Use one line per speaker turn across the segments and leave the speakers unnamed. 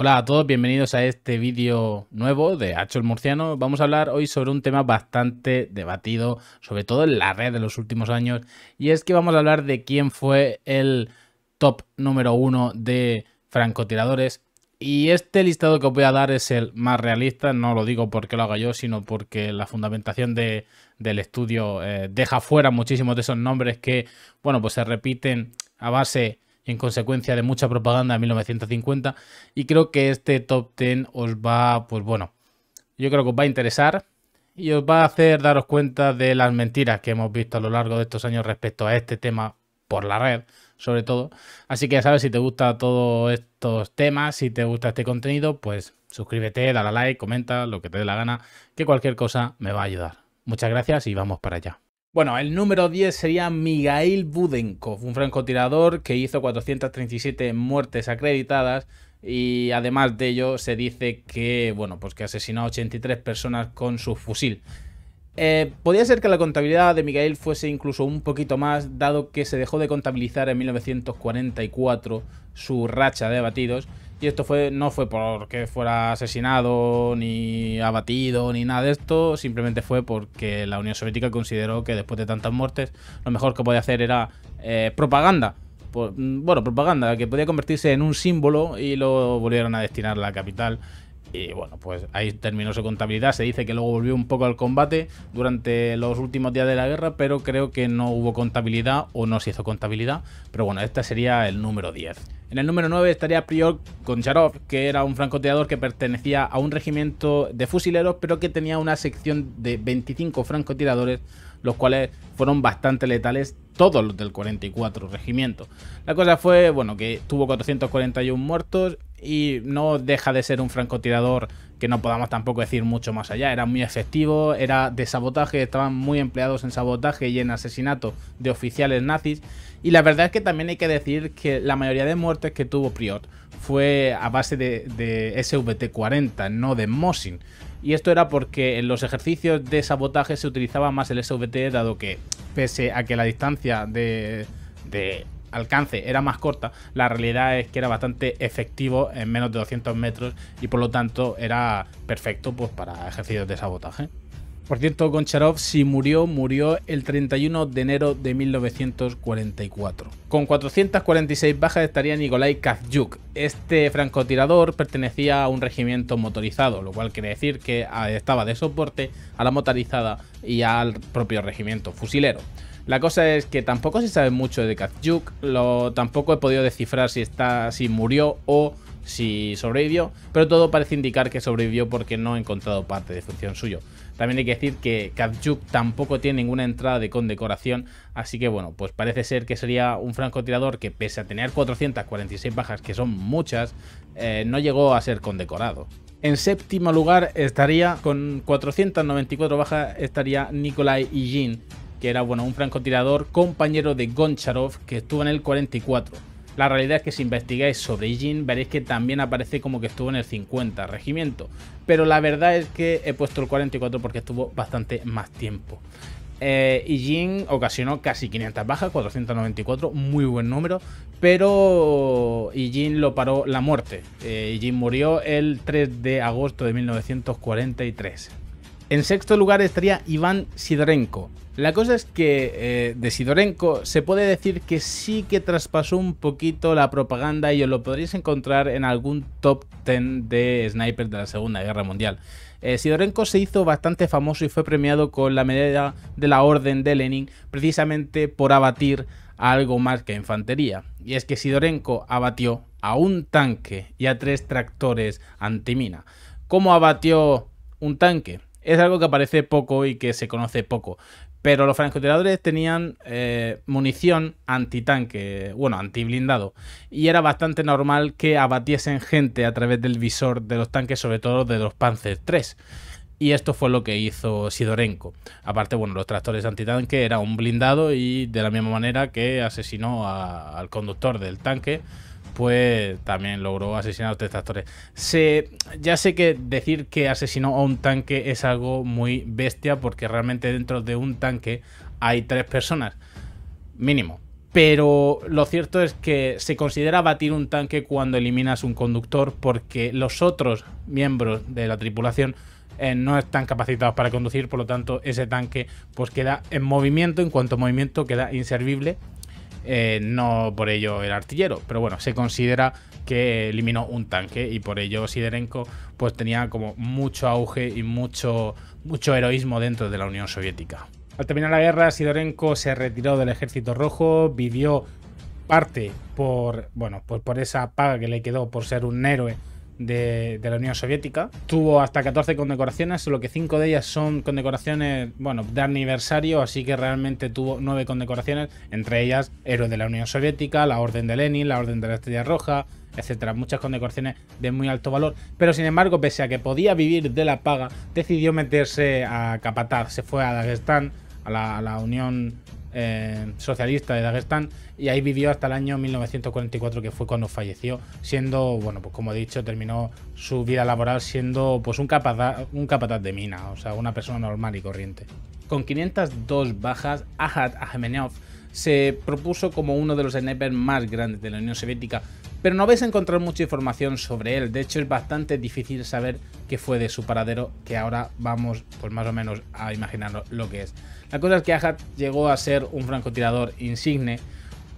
Hola a todos, bienvenidos a este vídeo nuevo de Hacho el Murciano. Vamos a hablar hoy sobre un tema bastante debatido, sobre todo en la red de los últimos años, y es que vamos a hablar de quién fue el top número uno de francotiradores. Y este listado que os voy a dar es el más realista, no lo digo porque lo haga yo, sino porque la fundamentación del estudio eh, deja fuera muchísimos de esos nombres que, bueno, pues se repiten a base en consecuencia de mucha propaganda de 1950 y creo que este top 10 os va, pues bueno, yo creo que os va a interesar y os va a hacer daros cuenta de las mentiras que hemos visto a lo largo de estos años respecto a este tema por la red, sobre todo. Así que ya sabes, si te gusta todos estos temas, si te gusta este contenido, pues suscríbete, dale a like, comenta, lo que te dé la gana, que cualquier cosa me va a ayudar. Muchas gracias y vamos para allá. Bueno, el número 10 sería Miguel Budenkov, un francotirador que hizo 437 muertes acreditadas y además de ello se dice que, bueno, pues que asesinó a 83 personas con su fusil. Eh, podría ser que la contabilidad de Miguel fuese incluso un poquito más, dado que se dejó de contabilizar en 1944 su racha de batidos. Y esto fue, no fue porque fuera asesinado, ni abatido, ni nada de esto, simplemente fue porque la Unión Soviética consideró que después de tantas muertes, lo mejor que podía hacer era eh, propaganda. Mm, bueno, propaganda, que podía convertirse en un símbolo y lo volvieron a destinar a la capital y bueno, pues ahí terminó su contabilidad. Se dice que luego volvió un poco al combate durante los últimos días de la guerra, pero creo que no hubo contabilidad o no se hizo contabilidad. Pero bueno, este sería el número 10. En el número 9 estaría Prior Koncharov, que era un francotirador que pertenecía a un regimiento de fusileros, pero que tenía una sección de 25 francotiradores, los cuales fueron bastante letales, todos los del 44 regimiento. La cosa fue, bueno, que tuvo 441 muertos y no deja de ser un francotirador que no podamos tampoco decir mucho más allá. Era muy efectivo, era de sabotaje, estaban muy empleados en sabotaje y en asesinato de oficiales nazis. Y la verdad es que también hay que decir que la mayoría de muertes que tuvo Priot fue a base de, SVT-40, no de Mosin. Y esto era porque en los ejercicios de sabotaje se utilizaba más el SVT, dado que, pese a que la distancia de alcance era más corta, la realidad es que era bastante efectivo en menos de 200 metros y por lo tanto era perfecto pues, para ejercicios de sabotaje. Por cierto, Goncharov, si murió, murió el 31 de enero de 1944. Con 446 bajas estaría Nikolai Kazyuk. Este francotirador pertenecía a un regimiento motorizado, lo cual quiere decir que ah, estaba de soporte a la motorizada y al propio regimiento fusilero. La cosa es que tampoco se sabe mucho de Katjuk, lo tampoco he podido descifrar si está, si murió o si sobrevivió, pero todo parece indicar que sobrevivió porque no he encontrado parte de función suyo. También hay que decir que Katjuk tampoco tiene ninguna entrada de condecoración, así que bueno, pues parece ser que sería un francotirador que pese a tener 446 bajas, que son muchas, eh, no llegó a ser condecorado. En séptimo lugar estaría, con 494 bajas, estaría Nikolai Igin que era bueno, un francotirador compañero de Goncharov que estuvo en el 44. La realidad es que si investigáis sobre Igin, veréis que también aparece como que estuvo en el 50 regimiento, pero la verdad es que he puesto el 44 porque estuvo bastante más tiempo. Eh, y ocasionó casi 500 bajas, 494, muy buen número, pero Igin lo paró la muerte. Eh, murió el 3 de agosto de 1943. En sexto lugar estaría Iván Sidorenko, la cosa es que eh, de Sidorenko se puede decir que sí que traspasó un poquito la propaganda y os lo podréis encontrar en algún top 10 de snipers de la Segunda Guerra Mundial. Eh, Sidorenko se hizo bastante famoso y fue premiado con la medalla de la Orden de Lenin precisamente por abatir algo más que infantería. Y es que Sidorenko abatió a un tanque y a tres tractores antimina. ¿Cómo abatió un tanque? Es algo que aparece poco y que se conoce poco. Pero los francotiradores tenían eh, munición antitanque, bueno, antiblindado. Y era bastante normal que abatiesen gente a través del visor de los tanques, sobre todo de los Panzer III. Y esto fue lo que hizo Sidorenko. Aparte, bueno, los tractores antitanque era un blindado y de la misma manera que asesinó al conductor del tanque pues también logró asesinar a los tres Se, ya sé que decir que asesinó a un tanque es algo muy bestia, porque realmente dentro de un tanque hay tres personas, mínimo. Pero lo cierto es que se considera batir un tanque cuando eliminas un conductor, porque los otros miembros de la tripulación eh, no están capacitados para conducir, por lo tanto ese tanque pues queda en movimiento, en cuanto a movimiento queda inservible eh, no por ello era artillero, pero bueno, se considera que eliminó un tanque y por ello Sidorenko pues tenía como mucho auge y mucho, mucho heroísmo dentro de la Unión Soviética. Al terminar la guerra, Sidorenko se retiró del ejército rojo, vivió parte por, bueno, pues por esa paga que le quedó por ser un héroe de, la Unión Soviética. Tuvo hasta 14 condecoraciones, solo que 5 de ellas son condecoraciones, bueno, de aniversario, así que realmente tuvo 9 condecoraciones, entre ellas Héroes de la Unión Soviética, la Orden de Lenin, la Orden de la Estrella Roja, etcétera, muchas condecoraciones de muy alto valor, pero sin embargo, pese a que podía vivir de la paga, decidió meterse a capataz, se fue a Dagestán, a la, a la Unión eh, socialista de Dagestán y ahí vivió hasta el año 1944 que fue cuando falleció siendo bueno pues como he dicho terminó su vida laboral siendo pues un capataz, un capataz de mina o sea una persona normal y corriente con 502 bajas Ahad Ahmenov se propuso como uno de los snipers más grandes de la Unión Soviética pero no vais a encontrar mucha información sobre él. De hecho, es bastante difícil saber qué fue de su paradero, que ahora vamos, pues más o menos, a imaginar lo que es. La cosa es que Ajat llegó a ser un francotirador insigne,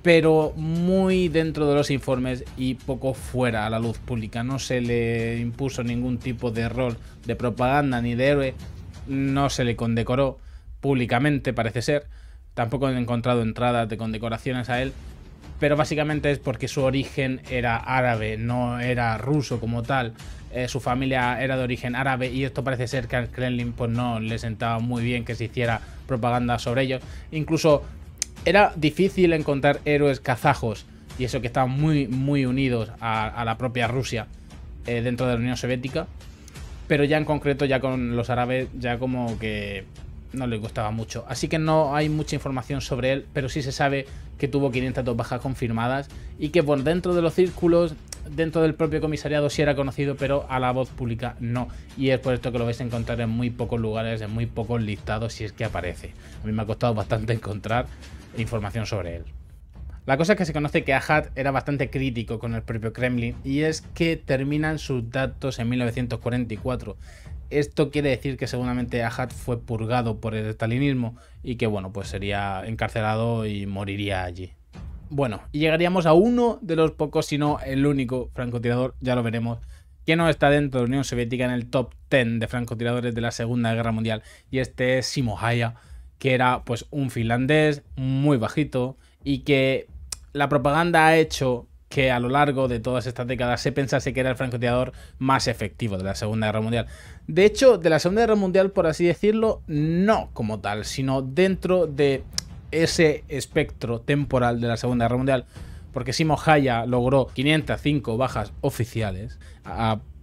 pero muy dentro de los informes y poco fuera a la luz pública. No se le impuso ningún tipo de rol de propaganda ni de héroe, no se le condecoró públicamente, parece ser. Tampoco han encontrado entradas de condecoraciones a él, pero básicamente es porque su origen era árabe, no era ruso como tal. Eh, su familia era de origen árabe y esto parece ser que al Kremlin pues no le sentaba muy bien que se hiciera propaganda sobre ellos. Incluso era difícil encontrar héroes kazajos y eso que estaban muy muy unidos a, la propia Rusia eh, dentro de la Unión Soviética. Pero ya en concreto, ya con los árabes, ya como que no le gustaba mucho. Así que no hay mucha información sobre él, pero sí se sabe que tuvo 500 bajas confirmadas y que por dentro de los círculos, dentro del propio comisariado sí era conocido, pero a la voz pública no. Y es por esto que lo vais a encontrar en muy pocos lugares, en muy pocos listados, si es que aparece. A mí me ha costado bastante encontrar información sobre él. La cosa es que se conoce que Ahat era bastante crítico con el propio Kremlin y es que terminan sus datos en 1944 esto quiere decir que seguramente Ahad fue purgado por el estalinismo y que bueno, pues sería encarcelado y moriría allí. Bueno, y llegaríamos a uno de los pocos, si no el único francotirador, ya lo veremos, que no está dentro de la Unión Soviética en el top 10 de francotiradores de la Segunda Guerra Mundial. Y este es Simo Haya, que era pues un finlandés muy bajito y que la propaganda ha hecho que a lo largo de todas estas décadas se pensase que era el francotirador más efectivo de la Segunda Guerra Mundial. De hecho, de la Segunda Guerra Mundial, por así decirlo, no como tal, sino dentro de ese espectro temporal de la Segunda Guerra Mundial, porque Simo Haya logró 505 bajas oficiales,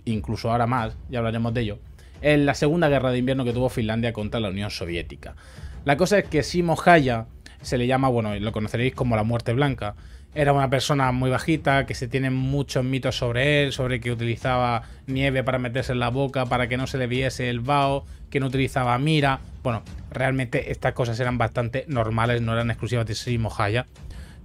incluso ahora más, ya hablaremos de ello, en la Segunda Guerra de Invierno que tuvo Finlandia contra la Unión Soviética. La cosa es que Simo Haya se le llama, bueno, lo conoceréis como la muerte blanca, era una persona muy bajita, que se tienen muchos mitos sobre él, sobre que utilizaba nieve para meterse en la boca, para que no se le viese el vaho, que no utilizaba mira. Bueno, realmente estas cosas eran bastante normales, no eran exclusivas de Simohaya.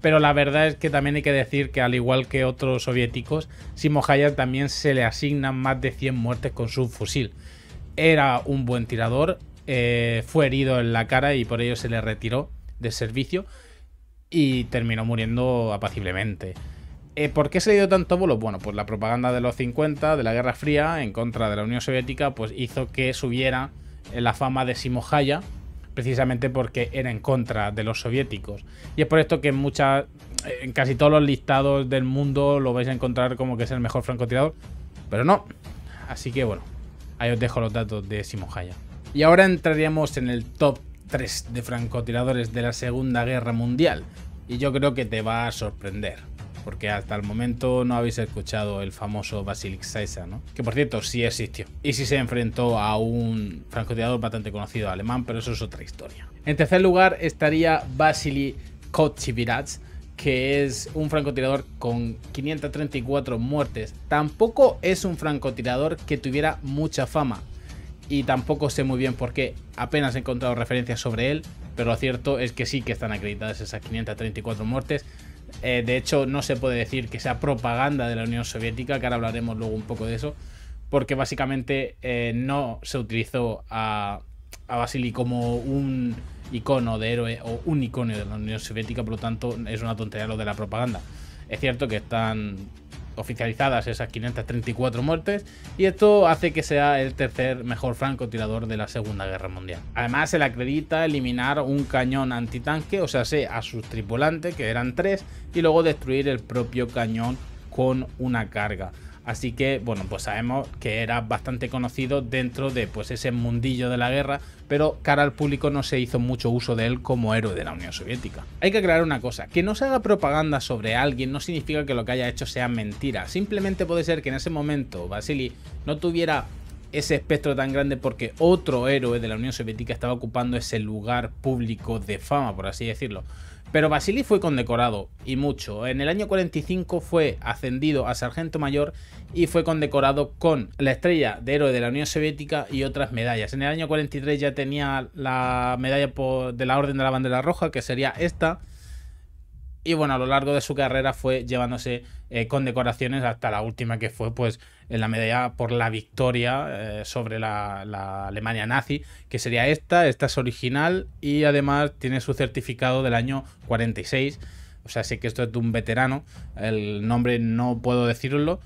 Pero la verdad es que también hay que decir que al igual que otros soviéticos, Simohaya también se le asignan más de 100 muertes con su fusil. Era un buen tirador, eh, fue herido en la cara y por ello se le retiró de servicio y terminó muriendo apaciblemente. Eh, ¿Por qué se dio tanto bolo? Bueno, pues la propaganda de los 50, de la Guerra Fría, en contra de la Unión Soviética, pues hizo que subiera eh, la fama de Simohaya, precisamente porque era en contra de los soviéticos. Y es por esto que en muchas, eh, en casi todos los listados del mundo lo vais a encontrar como que es el mejor francotirador, pero no. Así que bueno, ahí os dejo los datos de Simohaya. Y ahora entraríamos en el top de francotiradores de la Segunda Guerra Mundial. Y yo creo que te va a sorprender. Porque hasta el momento no habéis escuchado el famoso Basilic Saiza, Que por cierto, sí existió. Y sí se enfrentó a un francotirador bastante conocido alemán, pero eso es otra historia. En tercer lugar estaría Basili Kochivirats, que es un francotirador con 534 muertes. Tampoco es un francotirador que tuviera mucha fama, y tampoco sé muy bien por qué apenas he encontrado referencias sobre él, pero lo cierto es que sí que están acreditadas esas 534 muertes. Eh, de hecho, no se puede decir que sea propaganda de la Unión Soviética, que ahora hablaremos luego un poco de eso, porque básicamente eh, no se utilizó a, a Vasily como un icono de héroe o un icono de la Unión Soviética, por lo tanto es una tontería lo de la propaganda. Es cierto que están oficializadas esas 534 muertes y esto hace que sea el tercer mejor francotirador de la Segunda Guerra Mundial. Además se le acredita eliminar un cañón antitanque, o sea, a sus tripulantes, que eran tres, y luego destruir el propio cañón con una carga. Así que, bueno, pues sabemos que era bastante conocido dentro de pues, ese mundillo de la guerra, pero cara al público no se hizo mucho uso de él como héroe de la Unión Soviética. Hay que aclarar una cosa, que no se haga propaganda sobre alguien no significa que lo que haya hecho sea mentira, simplemente puede ser que en ese momento Vasily no tuviera ese espectro tan grande porque otro héroe de la Unión Soviética estaba ocupando ese lugar público de fama, por así decirlo. Pero Basili fue condecorado, y mucho. En el año 45 fue ascendido a sargento mayor y fue condecorado con la estrella de héroe de la Unión Soviética y otras medallas. En el año 43 ya tenía la medalla de la Orden de la Bandera Roja, que sería esta. Y bueno, a lo largo de su carrera fue llevándose eh, condecoraciones hasta la última que fue pues en la medalla por la victoria eh, sobre la, Alemania nazi, que sería esta, esta es original y además tiene su certificado del año 46. O sea, sé que esto es de un veterano, el nombre no puedo decirlo,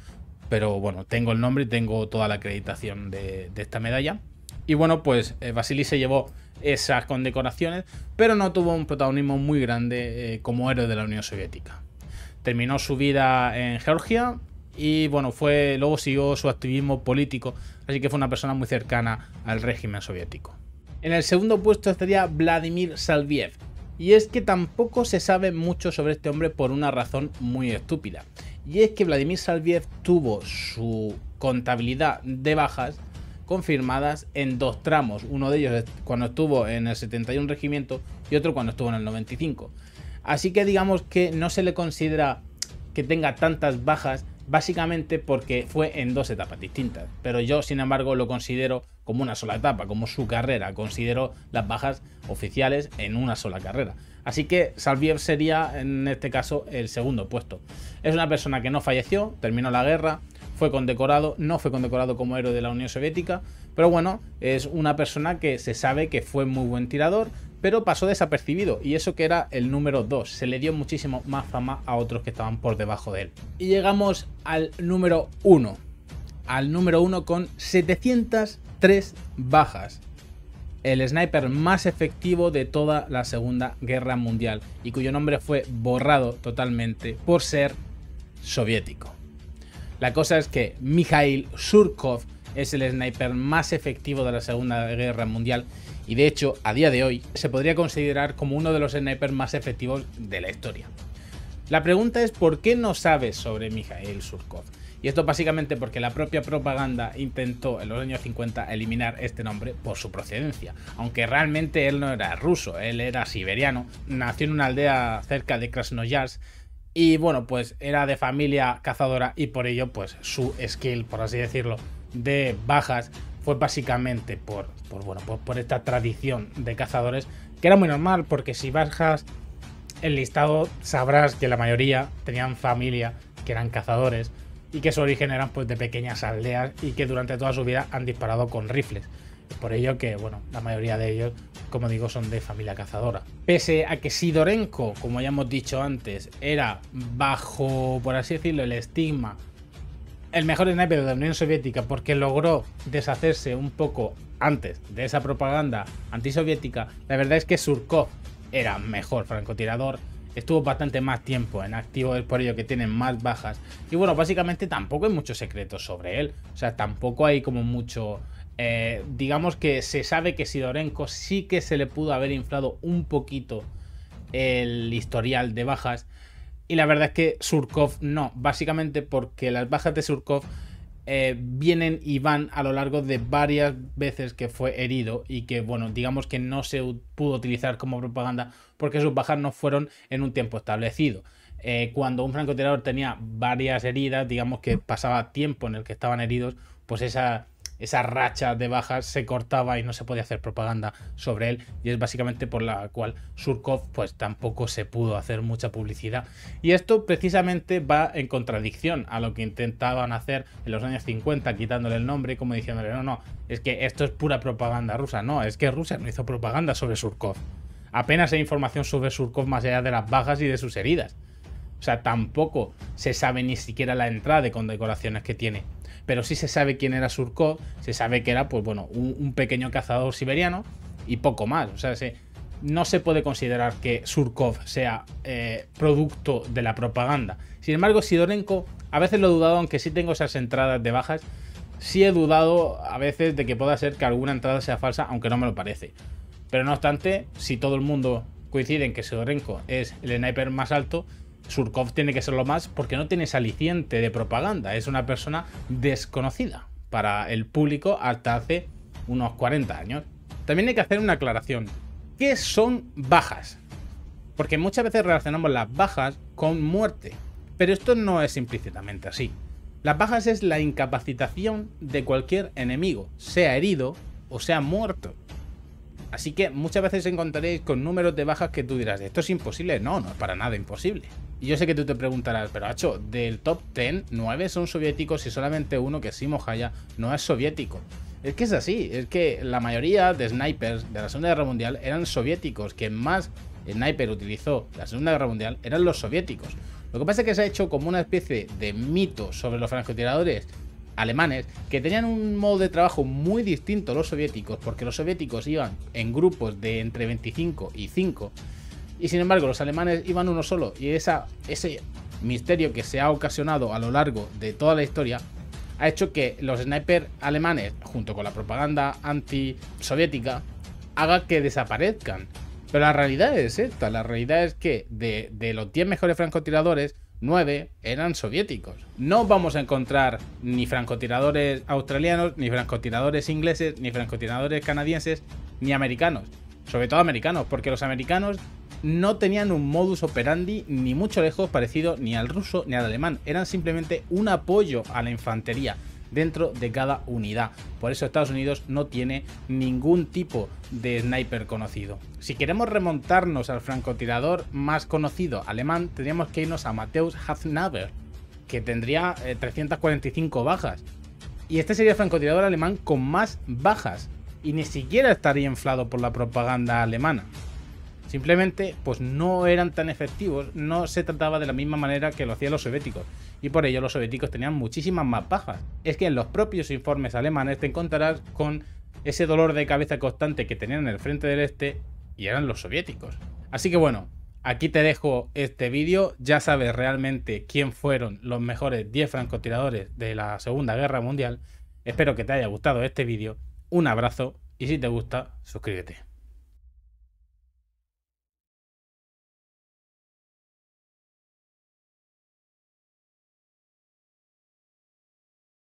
pero bueno, tengo el nombre y tengo toda la acreditación de, esta medalla. Y bueno, pues Basili eh, se llevó esas condecoraciones, pero no tuvo un protagonismo muy grande eh, como héroe de la Unión Soviética. Terminó su vida en Georgia, y bueno, fue, luego siguió su activismo político, así que fue una persona muy cercana al régimen soviético. En el segundo puesto estaría Vladimir Salviev, y es que tampoco se sabe mucho sobre este hombre por una razón muy estúpida, y es que Vladimir Salviev tuvo su contabilidad de bajas confirmadas en dos tramos, uno de ellos cuando estuvo en el 71 regimiento y otro cuando estuvo en el 95. Así que digamos que no se le considera que tenga tantas bajas básicamente porque fue en dos etapas distintas. Pero yo, sin embargo, lo considero como una sola etapa, como su carrera. Considero las bajas oficiales en una sola carrera. Así que Salviev sería, en este caso, el segundo puesto. Es una persona que no falleció, terminó la guerra, fue condecorado, no fue condecorado como héroe de la Unión Soviética, pero bueno, es una persona que se sabe que fue muy buen tirador, pero pasó desapercibido y eso que era el número 2, se le dio muchísimo más fama a otros que estaban por debajo de él. Y llegamos al número 1, al número 1 con 703 bajas, el sniper más efectivo de toda la Segunda Guerra Mundial y cuyo nombre fue borrado totalmente por ser soviético. La cosa es que Mikhail Surkov es el sniper más efectivo de la Segunda Guerra Mundial y de hecho a día de hoy se podría considerar como uno de los snipers más efectivos de la historia. La pregunta es por qué no sabes sobre Mikhail Surkov. Y esto básicamente porque la propia propaganda intentó en los años 50 eliminar este nombre por su procedencia. Aunque realmente él no era ruso, él era siberiano, nació en una aldea cerca de Krasnoyarsk y bueno, pues era de familia cazadora y por ello pues su skill, por así decirlo, de bajas fue básicamente por, bueno, por, esta tradición de cazadores, que era muy normal, porque si bajas el listado sabrás que la mayoría tenían familia, que eran cazadores, y que su origen eran pues de pequeñas aldeas y que durante toda su vida han disparado con rifles. Por ello que, bueno, la mayoría de ellos, como digo, son de familia cazadora. Pese a que Sidorenko, como ya hemos dicho antes, era bajo, por así decirlo, el estigma el mejor sniper de la Unión Soviética porque logró deshacerse un poco antes de esa propaganda antisoviética, la verdad es que Surkov era mejor francotirador, estuvo bastante más tiempo en activo, es por ello que tiene más bajas. Y bueno, básicamente tampoco hay muchos secretos sobre él, o sea, tampoco hay como mucho... Eh, digamos que se sabe que Sidorenko sí que se le pudo haber inflado un poquito el historial de bajas, y la verdad es que Surkov no, básicamente porque las bajas de Surkov eh, vienen y van a lo largo de varias veces que fue herido y que, bueno, digamos que no se pudo utilizar como propaganda porque sus bajas no fueron en un tiempo establecido. Eh, cuando un francotirador tenía varias heridas, digamos que pasaba tiempo en el que estaban heridos, pues esa esa racha de bajas se cortaba y no se podía hacer propaganda sobre él y es básicamente por la cual Surkov pues tampoco se pudo hacer mucha publicidad y esto precisamente va en contradicción a lo que intentaban hacer en los años 50 quitándole el nombre y como diciéndole no no es que esto es pura propaganda rusa no es que Rusia no hizo propaganda sobre Surkov apenas hay información sobre Surkov más allá de las bajas y de sus heridas o sea, tampoco se sabe ni siquiera la entrada de condecoraciones que tiene pero sí se sabe quién era Surkov, se sabe que era, pues bueno, un, pequeño cazador siberiano y poco más. O sea, no se puede considerar que Surkov sea eh, producto de la propaganda. Sin embargo, Sidorenko, a veces lo he dudado, aunque sí tengo esas entradas de bajas, sí he dudado a veces de que pueda ser que alguna entrada sea falsa, aunque no me lo parece. Pero no obstante, si todo el mundo coincide en que Sidorenko es el sniper más alto, Surkov tiene que ser lo más porque no tiene aliciente de propaganda. Es una persona desconocida para el público hasta hace unos 40 años. También hay que hacer una aclaración. ¿Qué son bajas? Porque muchas veces relacionamos las bajas con muerte. Pero esto no es implícitamente así. Las bajas es la incapacitación de cualquier enemigo, sea herido o sea muerto. Así que muchas veces encontraréis con números de bajas que tú dirás, esto es imposible. No, no es para nada imposible yo sé que tú te preguntarás, pero Hacho, del top 10, 9 son soviéticos y solamente uno que sí, Mojaya, no es soviético. Es que es así, es que la mayoría de snipers de la Segunda Guerra Mundial eran soviéticos, quien más sniper utilizó la Segunda Guerra Mundial eran los soviéticos. Lo que pasa es que se ha hecho como una especie de mito sobre los francotiradores alemanes que tenían un modo de trabajo muy distinto a los soviéticos, porque los soviéticos iban en grupos de entre 25 y 5 y sin embargo, los alemanes iban uno solo. Y ese misterio que se ha ocasionado a lo largo de toda la historia ha hecho que los snipers alemanes, junto con la propaganda antisoviética, haga que desaparezcan. Pero la realidad es esta, la realidad es que de, de los 10 mejores francotiradores, 9 eran soviéticos. No vamos a encontrar ni francotiradores australianos, ni francotiradores ingleses, ni francotiradores canadienses, ni americanos. Sobre todo americanos, porque los americanos no tenían un modus operandi ni mucho lejos parecido ni al ruso ni al alemán, eran simplemente un apoyo a la infantería dentro de cada unidad. Por eso Estados Unidos no tiene ningún tipo de sniper conocido. Si queremos remontarnos al francotirador más conocido alemán, tendríamos que irnos a Mateusz Hafnaber, que tendría 345 eh, bajas. Y este sería el francotirador alemán con más bajas. Y ni siquiera estaría inflado por la propaganda alemana. Simplemente, pues no eran tan efectivos, no se trataba de la misma manera que lo hacían los soviéticos, y por ello los soviéticos tenían muchísimas más bajas. Es que en los propios informes alemanes te encontrarás con ese dolor de cabeza constante que tenían en el frente del este, y eran los soviéticos. Así que bueno, aquí te dejo este vídeo, ya sabes realmente quién fueron los mejores 10 francotiradores de la Segunda Guerra Mundial, espero que te haya gustado este vídeo, un abrazo y si te gusta, suscríbete.